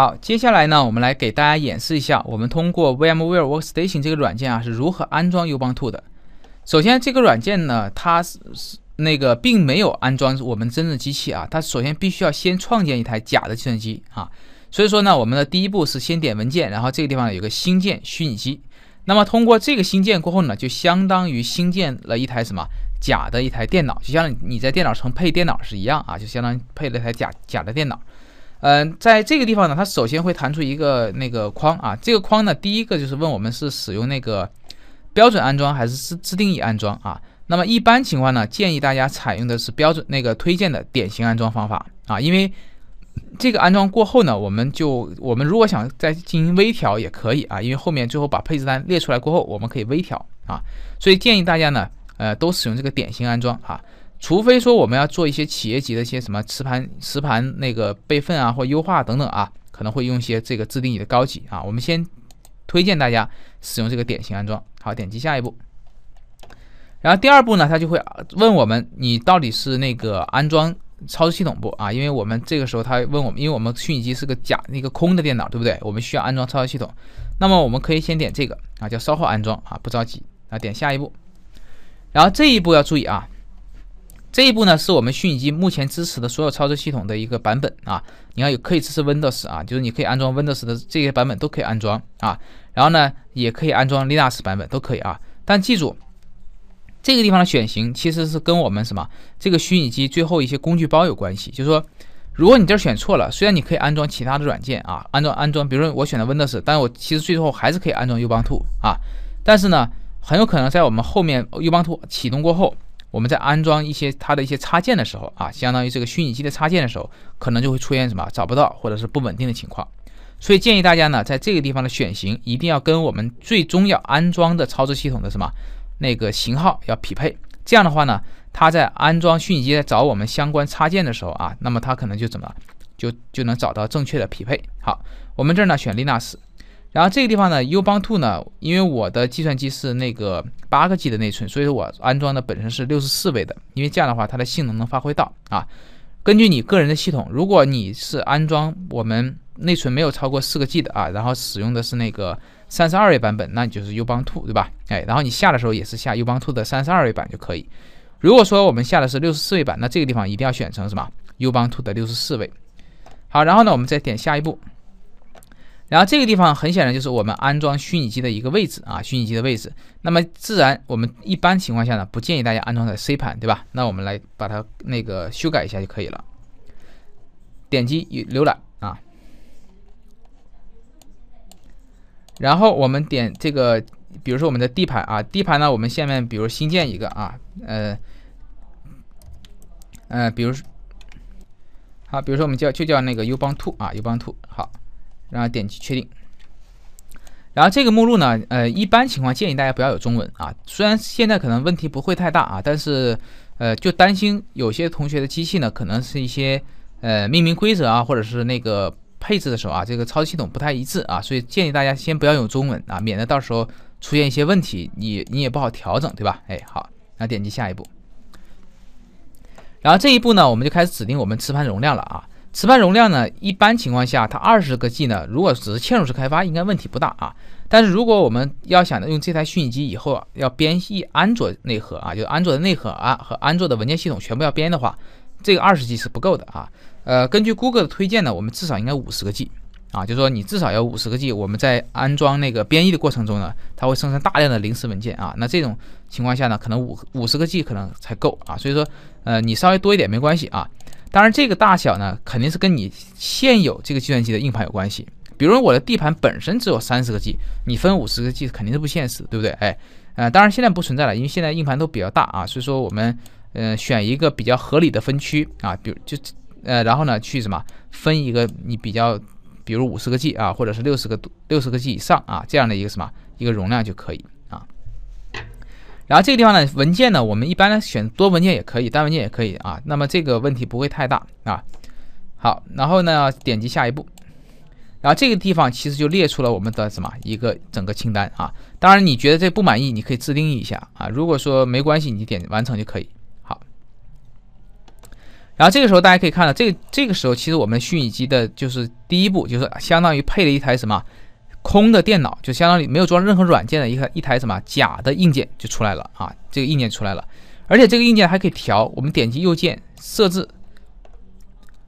好，接下来呢，我们来给大家演示一下，我们通过 VMware Workstation 这个软件啊，是如何安装 U b t u 的。首先，这个软件呢，它是那个并没有安装我们真正机器啊，它首先必须要先创建一台假的计算机啊。所以说呢，我们的第一步是先点文件，然后这个地方有个新建虚拟机。那么通过这个新建过后呢，就相当于新建了一台什么假的一台电脑，就像你在电脑城配电脑是一样啊，就相当于配了一台假假的电脑。嗯，在这个地方呢，它首先会弹出一个那个框啊，这个框呢，第一个就是问我们是使用那个标准安装还是自自定义安装啊？那么一般情况呢，建议大家采用的是标准那个推荐的典型安装方法啊，因为这个安装过后呢，我们就我们如果想再进行微调也可以啊，因为后面最后把配置单列出来过后，我们可以微调啊，所以建议大家呢，呃，都使用这个典型安装啊。除非说我们要做一些企业级的一些什么磁盘磁盘那个备份啊，或优化等等啊，可能会用一些这个自定义的高级啊。我们先推荐大家使用这个典型安装。好，点击下一步。然后第二步呢，他就会问我们你到底是那个安装操作系统不啊？因为我们这个时候他问我们，因为我们虚拟机是个假那个空的电脑，对不对？我们需要安装操作系统。那么我们可以先点这个啊，叫稍后安装啊，不着急啊，点下一步。然后这一步要注意啊。这一步呢，是我们虚拟机目前支持的所有操作系统的一个版本啊。你看，有可以支持 Windows 啊，就是你可以安装 Windows 的这些版本都可以安装啊。然后呢，也可以安装 Linux 版本都可以啊。但记住，这个地方的选型其实是跟我们什么这个虚拟机最后一些工具包有关系。就是说，如果你这儿选错了，虽然你可以安装其他的软件啊，安装安装，比如说我选的 Windows，但是我其实最后还是可以安装 U t 兔啊。但是呢，很有可能在我们后面 U t 兔启动过后。我们在安装一些它的一些插件的时候啊，相当于这个虚拟机的插件的时候，可能就会出现什么找不到或者是不稳定的情况。所以建议大家呢，在这个地方的选型一定要跟我们最终要安装的操作系统的什么那个型号要匹配。这样的话呢，它在安装虚拟机在找我们相关插件的时候啊，那么它可能就怎么就就能找到正确的匹配。好，我们这儿呢选 Linux。然后这个地方呢 u b u n t u 呢，因为我的计算机是那个八个 G 的内存，所以说我安装的本身是六十四位的，因为这样的话它的性能能发挥到啊。根据你个人的系统，如果你是安装我们内存没有超过四个 G 的啊，然后使用的是那个三十二位版本，那你就是 u b u n t u 对吧？哎，然后你下的时候也是下 u b u n t u 的三十二位版就可以。如果说我们下的是六十四位版，那这个地方一定要选成什么 u b u n t u 的六十四位。好，然后呢，我们再点下一步。然后这个地方很显然就是我们安装虚拟机的一个位置啊，虚拟机的位置。那么自然我们一般情况下呢，不建议大家安装在 C 盘，对吧？那我们来把它那个修改一下就可以了。点击浏览啊，然后我们点这个，比如说我们的 D 盘啊，D 盘呢，我们下面比如新建一个啊，呃呃，比如好，比如说我们叫就叫那个优 t 兔啊，优 t 兔好。然后点击确定。然后这个目录呢，呃，一般情况建议大家不要有中文啊。虽然现在可能问题不会太大啊，但是呃，就担心有些同学的机器呢，可能是一些呃命名规则啊，或者是那个配置的时候啊，这个操作系统不太一致啊，所以建议大家先不要有中文啊，免得到时候出现一些问题，你你也不好调整，对吧？哎，好，然后点击下一步。然后这一步呢，我们就开始指定我们磁盘容量了啊。磁盘容量呢？一般情况下，它二十个 G 呢，如果只是嵌入式开发，应该问题不大啊。但是如果我们要想着用这台虚拟机以后要编译安卓内核啊，就安卓的内核啊和安卓的文件系统全部要编的话，这个二十 G 是不够的啊。呃，根据 Google 的推荐呢，我们至少应该五十个 G 啊，就是说你至少要五十个 G。我们在安装那个编译的过程中呢，它会生成大量的临时文件啊。那这种情况下呢，可能五五十个 G 可能才够啊。所以说，呃，你稍微多一点没关系啊。当然，这个大小呢，肯定是跟你现有这个计算机的硬盘有关系。比如我的 D 盘本身只有三十个 G，你分五十个 G 肯定是不现实，对不对？哎，呃，当然现在不存在了，因为现在硬盘都比较大啊，所以说我们，嗯，选一个比较合理的分区啊，比如就，呃，然后呢去什么分一个你比较，比如五十个 G 啊，或者是六十个六十个 G 以上啊这样的一个什么一个容量就可以。然后这个地方呢，文件呢，我们一般呢选多文件也可以，单文件也可以啊。那么这个问题不会太大啊。好，然后呢点击下一步，然后这个地方其实就列出了我们的什么一个整个清单啊。当然你觉得这不满意，你可以自定义一下啊。如果说没关系，你点完成就可以。好，然后这个时候大家可以看到，这这个时候其实我们虚拟机的就是第一步，就是相当于配了一台什么。空的电脑就相当于没有装任何软件的一一台什么假的硬件就出来了啊，这个硬件出来了，而且这个硬件还可以调。我们点击右键设置，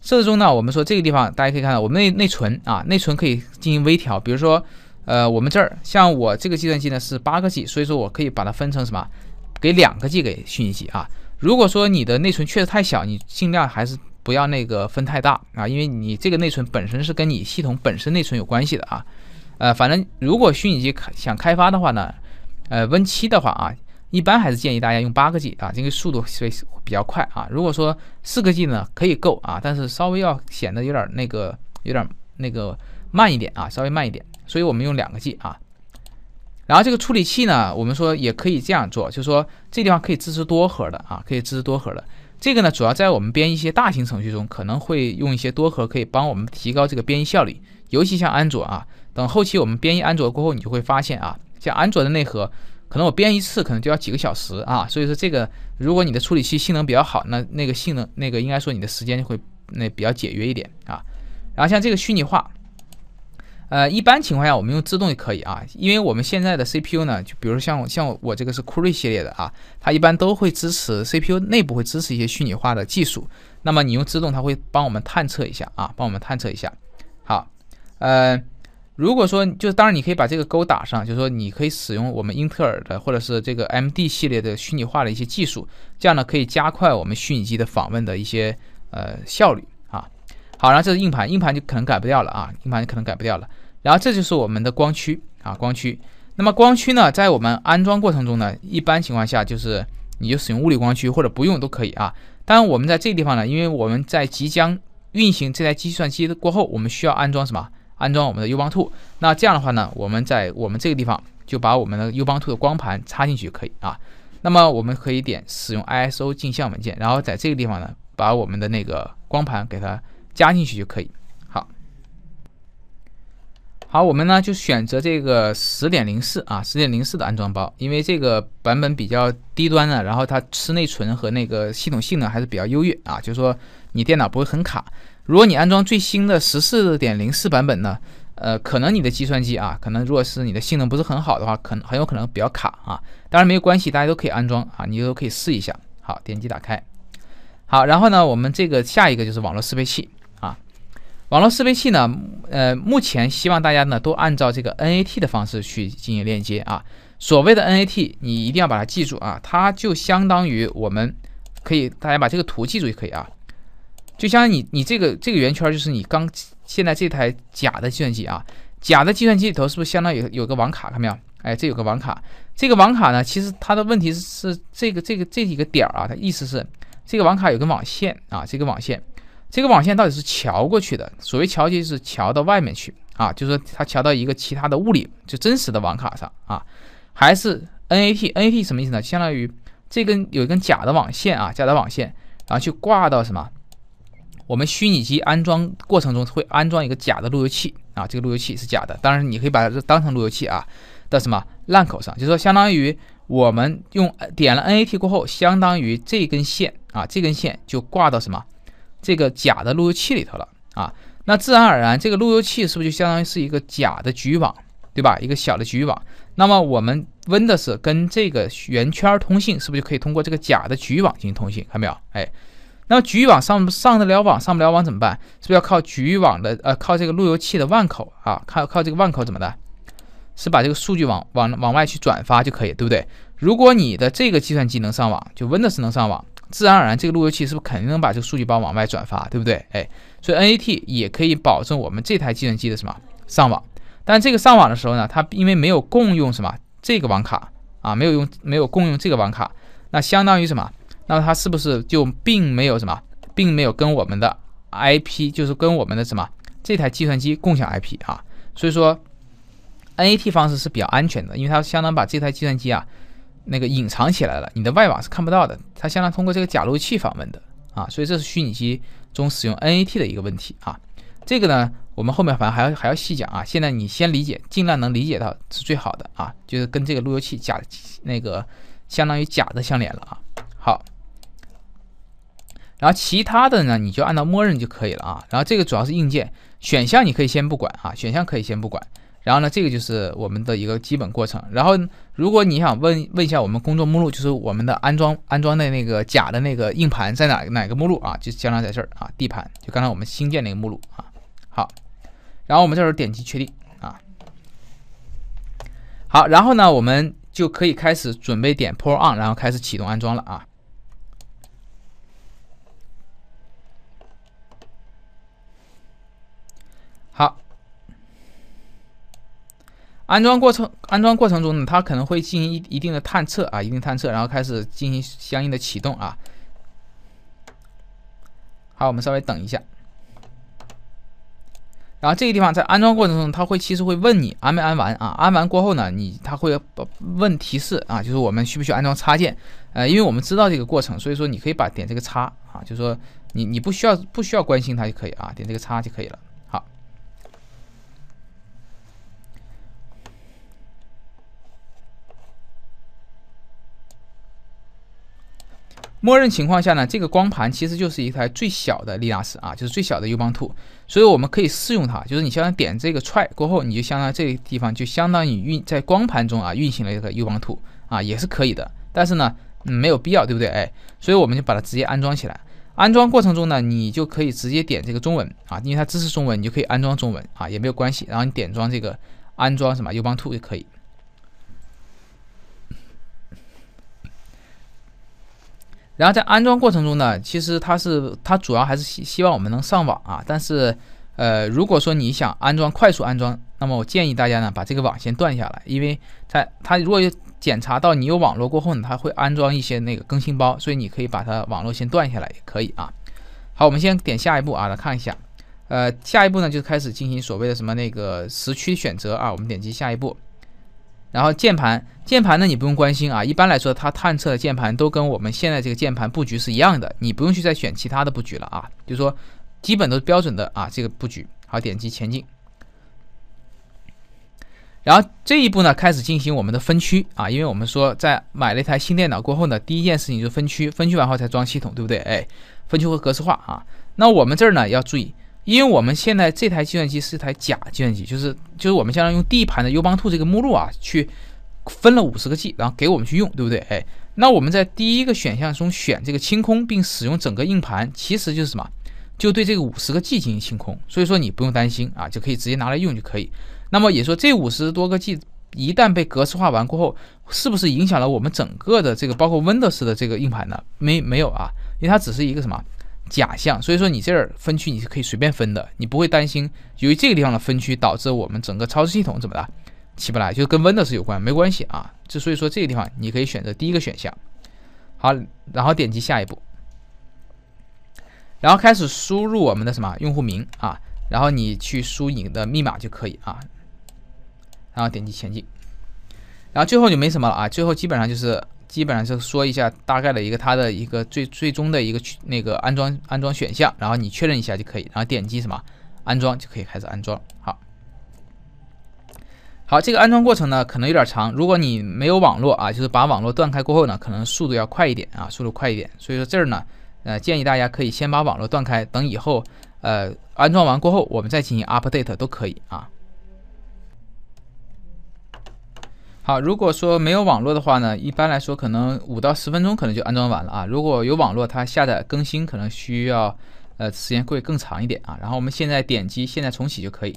设置中呢，我们说这个地方大家可以看到，我们内内存啊，内存可以进行微调。比如说，呃，我们这儿像我这个计算机呢是八个 G，所以说我可以把它分成什么，给两个 G 给讯息机啊。如果说你的内存确实太小，你尽量还是不要那个分太大啊，因为你这个内存本身是跟你系统本身内存有关系的啊。呃，反正如果虚拟机想开发的话呢，呃，Win7 的话啊，一般还是建议大家用八个 G 啊，因为速度会比较快啊。如果说四个 G 呢，可以够啊，但是稍微要显得有点那个，有点那个慢一点啊，稍微慢一点。所以我们用两个 G 啊。然后这个处理器呢，我们说也可以这样做，就是说这地方可以支持多核的啊，可以支持多核的。这个呢，主要在我们编一些大型程序中，可能会用一些多核，可以帮我们提高这个编译效率，尤其像安卓啊。等后期我们编译安卓过后，你就会发现啊，像安卓的内核，可能我编一次可能就要几个小时啊。所以说这个，如果你的处理器性能比较好，那那个性能那个应该说你的时间就会那比较节约一点啊。然后像这个虚拟化，呃，一般情况下我们用自动也可以啊，因为我们现在的 CPU 呢，就比如像像我这个是酷睿系列的啊，它一般都会支持 CPU 内部会支持一些虚拟化的技术。那么你用自动，它会帮我们探测一下啊，帮我们探测一下。好，呃。如果说就是，当然你可以把这个勾打上，就是说你可以使用我们英特尔的或者是这个 MD 系列的虚拟化的一些技术，这样呢可以加快我们虚拟机的访问的一些呃效率啊。好，然后这是硬盘，硬盘就可能改不掉了啊，硬盘就可能改不掉了。然后这就是我们的光驱啊，光驱。那么光驱呢，在我们安装过程中呢，一般情况下就是你就使用物理光驱或者不用都可以啊。当然，我们在这个地方呢，因为我们在即将运行这台计算机的过后，我们需要安装什么？安装我们的优 t 兔，那这样的话呢，我们在我们这个地方就把我们的优 t 兔的光盘插进去就可以啊。那么我们可以点使用 ISO 镜像文件，然后在这个地方呢把我们的那个光盘给它加进去就可以。好，好，我们呢就选择这个十点零四啊，十点零四的安装包，因为这个版本比较低端呢，然后它吃内存和那个系统性能还是比较优越啊，就是说你电脑不会很卡。如果你安装最新的十四点零四版本呢，呃，可能你的计算机啊，可能如果是你的性能不是很好的话，可能很有可能比较卡啊。当然没有关系，大家都可以安装啊，你都可以试一下。好，点击打开。好，然后呢，我们这个下一个就是网络适配器啊。网络适配器呢，呃，目前希望大家呢都按照这个 NAT 的方式去进行链接啊。所谓的 NAT，你一定要把它记住啊，它就相当于我们可以大家把这个图记住就可以啊。就相当于你，你这个这个圆圈就是你刚现在这台假的计算机啊，假的计算机里头是不是相当于有个网卡？看到没有？哎，这有个网卡。这个网卡呢，其实它的问题是这个这个这几个点儿啊，它意思是这个网卡有根网线啊，这个网线，这个网线到底是桥过去的？所谓桥就是桥到外面去啊，就是说它桥到一个其他的物理就真实的网卡上啊，还是 NAT？NAT 什么意思呢？相当于这根有一根假的网线啊，假的网线，然后去挂到什么？我们虚拟机安装过程中会安装一个假的路由器啊，这个路由器是假的，当然你可以把它当成路由器啊的什么烂口上，就说相当于我们用点了 NAT 过后，相当于这根线啊，这根线就挂到什么这个假的路由器里头了啊，那自然而然这个路由器是不是就相当于是一个假的局网，对吧？一个小的局网，那么我们 Windows 跟这个圆圈通信是不是就可以通过这个假的局网进行通信？看到没有？哎。那么局域网上上得了网，上不了网怎么办？是不是要靠局域网的呃，靠这个路由器的万口啊？靠靠这个万口怎么的？是把这个数据往往往外去转发就可以，对不对？如果你的这个计算机能上网，就 Windows 能上网，自然而然这个路由器是不是肯定能把这个数据包往外转发，对不对？哎，所以 NAT 也可以保证我们这台计算机的什么上网。但这个上网的时候呢，它因为没有共用什么这个网卡啊，没有用没有共用这个网卡，那相当于什么？那它是不是就并没有什么，并没有跟我们的 IP，就是跟我们的什么这台计算机共享 IP 啊？所以说 NAT 方式是比较安全的，因为它相当把这台计算机啊那个隐藏起来了，你的外网是看不到的，它相当通过这个假路由器访问的啊。所以这是虚拟机中使用 NAT 的一个问题啊。这个呢，我们后面反正还要还要细讲啊。现在你先理解，尽量能理解到是最好的啊。就是跟这个路由器假那个相当于假的相连了啊。然后其他的呢，你就按照默认就可以了啊。然后这个主要是硬件选项，你可以先不管啊，选项可以先不管。然后呢，这个就是我们的一个基本过程。然后如果你想问问一下我们工作目录，就是我们的安装安装的那个假的那个硬盘在哪哪个目录啊？就是将来在这儿啊，D 盘，就刚才我们新建那个目录啊。好，然后我们这时候点击确定啊。好，然后呢，我们就可以开始准备点 Pull On，然后开始启动安装了啊。好，安装过程安装过程中呢，它可能会进行一一定的探测啊，一定探测，然后开始进行相应的启动啊。好，我们稍微等一下。然后这个地方在安装过程中，它会其实会问你安没安完啊？安完过后呢，你它会问提示啊，就是我们需不需要安装插件？呃，因为我们知道这个过程，所以说你可以把点这个叉啊，就说你你不需要不需要关心它就可以啊，点这个叉就可以了。默认情况下呢，这个光盘其实就是一台最小的 Linux 啊，就是最小的 U n t u 所以我们可以试用它，就是你相当于点这个 Try 过后，你就相当于这个地方就相当于运在光盘中啊运行了一个 U n t u 啊，也是可以的，但是呢没有必要，对不对？哎，所以我们就把它直接安装起来。安装过程中呢，你就可以直接点这个中文啊，因为它支持中文，你就可以安装中文啊，也没有关系。然后你点装这个安装什么 U n t u 就也可以。然后在安装过程中呢，其实它是它主要还是希希望我们能上网啊。但是，呃，如果说你想安装快速安装，那么我建议大家呢把这个网先断下来，因为它它如果检查到你有网络过后呢，它会安装一些那个更新包，所以你可以把它网络先断下来也可以啊。好，我们先点下一步啊，来看一下。呃，下一步呢就开始进行所谓的什么那个时区选择啊，我们点击下一步。然后键盘，键盘呢你不用关心啊。一般来说，它探测的键盘都跟我们现在这个键盘布局是一样的，你不用去再选其他的布局了啊。就是说，基本都是标准的啊这个布局。好，点击前进。然后这一步呢，开始进行我们的分区啊，因为我们说在买了一台新电脑过后呢，第一件事情就是分区，分区完后才装系统，对不对？哎，分区和格式化啊。那我们这儿呢，要注意。因为我们现在这台计算机是一台假计算机，就是就是我们现在用 D 盘的 U 盘 t w 这个目录啊，去分了五十个 G，然后给我们去用，对不对？哎，那我们在第一个选项中选这个清空并使用整个硬盘，其实就是什么？就对这个五十个 G 进行清空，所以说你不用担心啊，就可以直接拿来用就可以。那么也说这五十多个 G 一旦被格式化完过后，是不是影响了我们整个的这个包括 Windows 的这个硬盘呢？没没有啊？因为它只是一个什么？假象，所以说你这儿分区你是可以随便分的，你不会担心由于这个地方的分区导致我们整个操作系统怎么的起不来，就跟 Windows 有关没关系啊。这所以说这个地方你可以选择第一个选项，好，然后点击下一步，然后开始输入我们的什么用户名啊，然后你去输你的密码就可以啊，然后点击前进，然后最后就没什么了啊，最后基本上就是。基本上就说一下大概的一个它的一个最最终的一个那个安装安装选项，然后你确认一下就可以，然后点击什么安装就可以开始安装。好，好，这个安装过程呢可能有点长，如果你没有网络啊，就是把网络断开过后呢，可能速度要快一点啊，速度快一点。所以说这儿呢，呃，建议大家可以先把网络断开，等以后呃安装完过后，我们再进行 update 都可以啊。好，如果说没有网络的话呢，一般来说可能五到十分钟可能就安装完了啊。如果有网络，它下载更新可能需要，呃，时间会更长一点啊。然后我们现在点击现在重启就可以。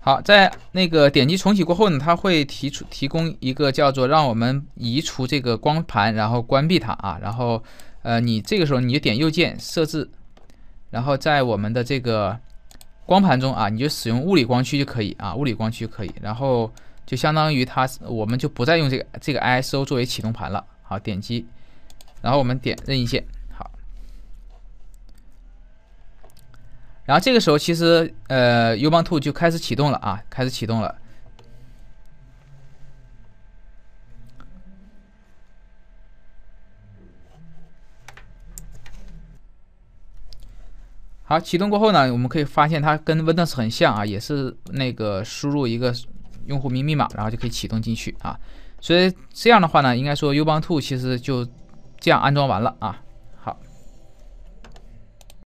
好，在那个点击重启过后呢，它会提出提供一个叫做让我们移除这个光盘，然后关闭它啊。然后，呃，你这个时候你就点右键设置。然后在我们的这个光盘中啊，你就使用物理光驱就可以啊，物理光驱就可以。然后就相当于它，我们就不再用这个这个 ISO 作为启动盘了。好，点击，然后我们点任意键。好，然后这个时候其实呃，U n Two 就开始启动了啊，开始启动了。好，启动过后呢，我们可以发现它跟 Windows 很像啊，也是那个输入一个用户名密码，然后就可以启动进去啊。所以这样的话呢，应该说 Ubuntu 其实就这样安装完了啊。